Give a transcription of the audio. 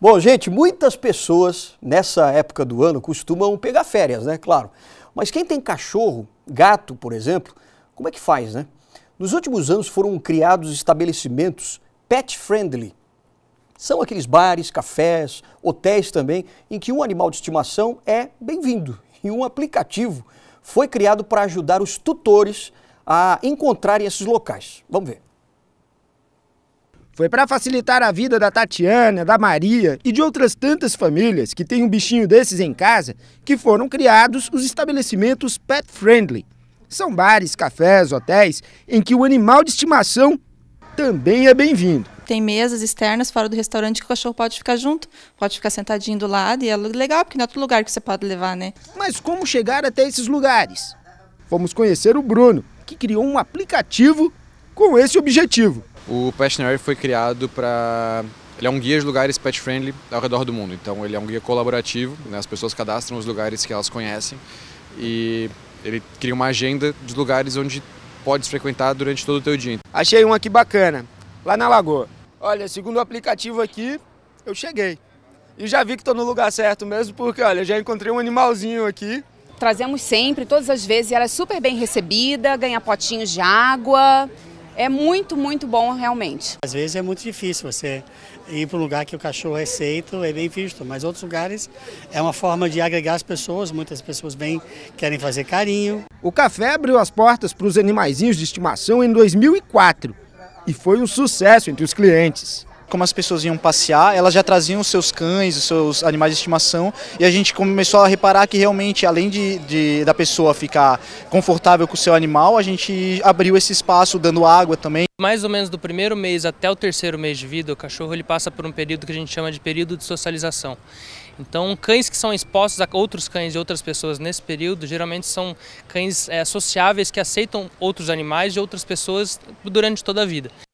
Bom, gente, muitas pessoas nessa época do ano costumam pegar férias, né? Claro. Mas quem tem cachorro, gato, por exemplo, como é que faz, né? Nos últimos anos foram criados estabelecimentos pet friendly. São aqueles bares, cafés, hotéis também, em que um animal de estimação é bem-vindo. E um aplicativo foi criado para ajudar os tutores a encontrarem esses locais. Vamos ver. Foi para facilitar a vida da Tatiana, da Maria e de outras tantas famílias que têm um bichinho desses em casa que foram criados os estabelecimentos pet friendly. São bares, cafés, hotéis em que o animal de estimação também é bem-vindo. Tem mesas externas fora do restaurante que o cachorro pode ficar junto, pode ficar sentadinho do lado e é legal porque não é outro lugar que você pode levar, né? Mas como chegar até esses lugares? Fomos conhecer o Bruno, que criou um aplicativo com esse objetivo. O Pashionary foi criado para... Ele é um guia de lugares pet-friendly ao redor do mundo. Então, ele é um guia colaborativo, né? as pessoas cadastram os lugares que elas conhecem e ele cria uma agenda de lugares onde podes frequentar durante todo o teu dia. Achei um aqui bacana, lá na Lagoa. Olha, segundo o aplicativo aqui, eu cheguei. E já vi que estou no lugar certo mesmo, porque olha, já encontrei um animalzinho aqui. Trazemos sempre, todas as vezes, ela é super bem recebida, ganha potinhos de água, é muito, muito bom realmente. Às vezes é muito difícil você ir para um lugar que o cachorro é aceito, é bem visto, mas outros lugares é uma forma de agregar as pessoas, muitas pessoas bem querem fazer carinho. O café abriu as portas para os animaizinhos de estimação em 2004 e foi um sucesso entre os clientes como as pessoas iam passear, elas já traziam os seus cães, os seus animais de estimação, e a gente começou a reparar que realmente, além de, de da pessoa ficar confortável com o seu animal, a gente abriu esse espaço dando água também. Mais ou menos do primeiro mês até o terceiro mês de vida, o cachorro ele passa por um período que a gente chama de período de socialização. Então, cães que são expostos a outros cães e outras pessoas nesse período, geralmente são cães é, sociáveis que aceitam outros animais e outras pessoas durante toda a vida.